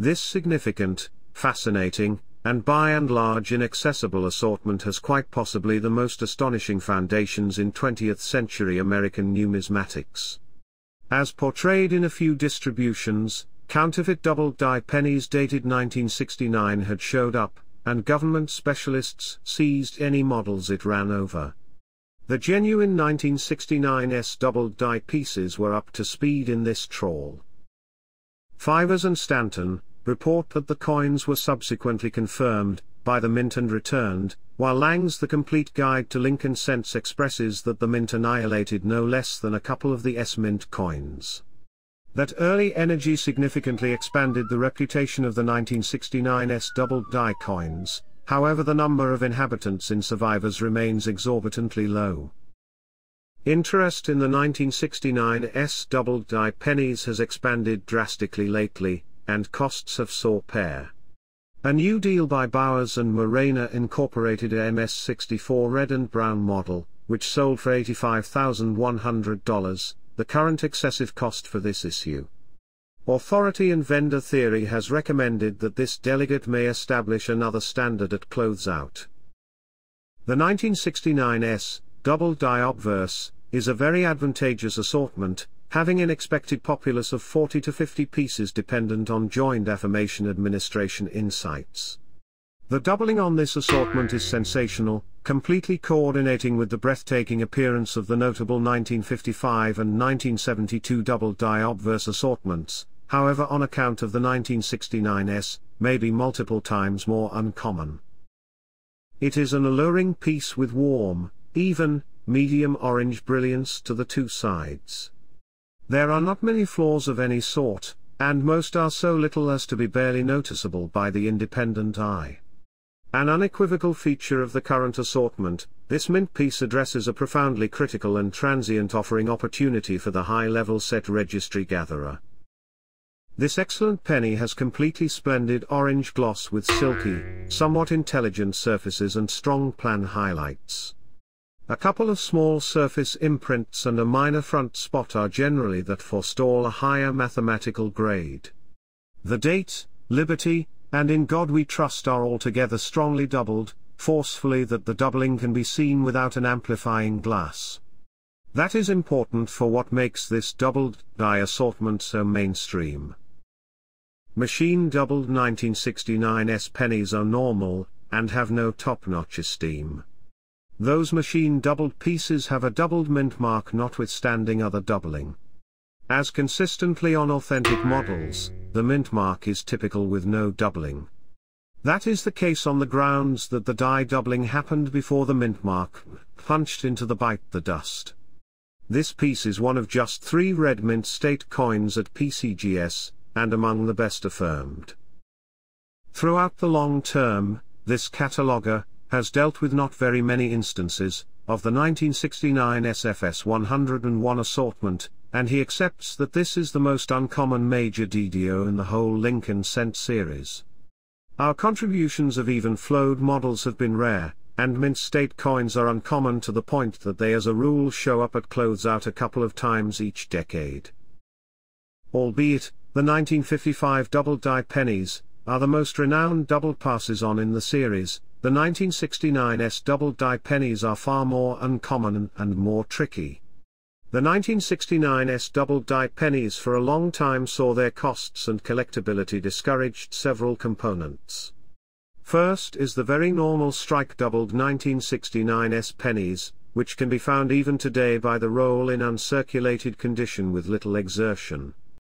This significant, fascinating, and by and large inaccessible assortment has quite possibly the most astonishing foundations in 20th century American numismatics. As portrayed in a few distributions, counterfeit double-die pennies dated 1969 had showed up, and government specialists seized any models it ran over. The genuine 1969s double-die pieces were up to speed in this trawl. Fivers and Stanton, report that the coins were subsequently confirmed by the Mint and returned, while Lang's The Complete Guide to Lincoln Cents expresses that the Mint annihilated no less than a couple of the S Mint coins. That early energy significantly expanded the reputation of the 1969 S doubled die coins, however the number of inhabitants in survivors remains exorbitantly low. Interest in the 1969 S doubled die pennies has expanded drastically lately, and costs of pair. A new deal by Bowers and Morena incorporated a MS-64 red and brown model, which sold for $85,100, the current excessive cost for this issue. Authority and vendor theory has recommended that this delegate may establish another standard at clothes out. The 1969 S double diopverse is a very advantageous assortment, having an expected populace of 40 to 50 pieces dependent on joined affirmation administration insights. The doubling on this assortment is sensational, completely coordinating with the breathtaking appearance of the notable 1955 and 1972 double diobverse assortments, however on account of the 1969s, may be multiple times more uncommon. It is an alluring piece with warm, even, medium orange brilliance to the two sides. There are not many flaws of any sort, and most are so little as to be barely noticeable by the independent eye. An unequivocal feature of the current assortment, this mint piece addresses a profoundly critical and transient offering opportunity for the high-level set registry gatherer. This excellent penny has completely splendid orange gloss with silky, somewhat intelligent surfaces and strong plan highlights. A couple of small surface imprints and a minor front spot are generally that forestall a higher mathematical grade. The date, liberty, and in God we trust are altogether strongly doubled, forcefully that the doubling can be seen without an amplifying glass. That is important for what makes this doubled die assortment so mainstream. Machine doubled 1969 S pennies are normal, and have no top-notch esteem. Those machine doubled pieces have a doubled mint mark notwithstanding other doubling. As consistently on authentic models, the mint mark is typical with no doubling. That is the case on the grounds that the die doubling happened before the mint mark punched into the bite the dust. This piece is one of just three red mint state coins at PCGS, and among the best affirmed. Throughout the long term, this cataloger, has dealt with not very many instances, of the 1969 SFS 101 assortment, and he accepts that this is the most uncommon major DDO in the whole Lincoln Cent series. Our contributions of even flowed models have been rare, and mint state coins are uncommon to the point that they as a rule show up at clothes out a couple of times each decade. Albeit, the 1955 double die pennies, are the most renowned double passes on in the series, the 1969s double die pennies are far more uncommon and more tricky. The 1969s double die pennies for a long time saw their costs and collectability discouraged several components. First is the very normal strike-doubled 1969s pennies, which can be found even today by the roll in uncirculated condition with little exertion.